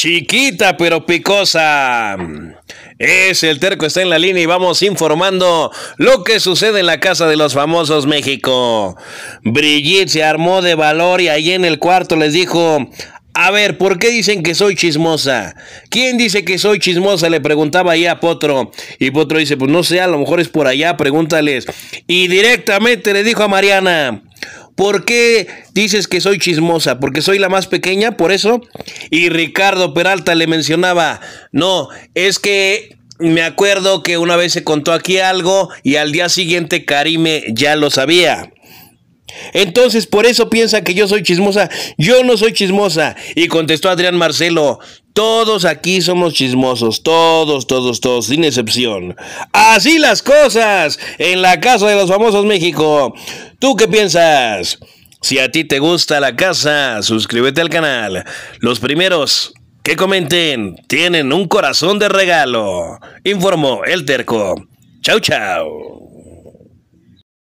Chiquita pero picosa. Es el terco, está en la línea y vamos informando lo que sucede en la Casa de los Famosos México. Brigitte se armó de valor y ahí en el cuarto les dijo, a ver, ¿por qué dicen que soy chismosa? ¿Quién dice que soy chismosa? Le preguntaba ahí a Potro. Y Potro dice, pues no sé, a lo mejor es por allá, pregúntales. Y directamente le dijo a Mariana, ¿Por qué dices que soy chismosa? Porque soy la más pequeña, por eso. Y Ricardo Peralta le mencionaba, no, es que me acuerdo que una vez se contó aquí algo y al día siguiente Karime ya lo sabía. Entonces, por eso piensa que yo soy chismosa. Yo no soy chismosa. Y contestó Adrián Marcelo, todos aquí somos chismosos, todos, todos, todos, sin excepción. Así las cosas en la Casa de los Famosos México. ¿Tú qué piensas? Si a ti te gusta la casa, suscríbete al canal. Los primeros que comenten tienen un corazón de regalo. Informó El Terco. Chau, chau.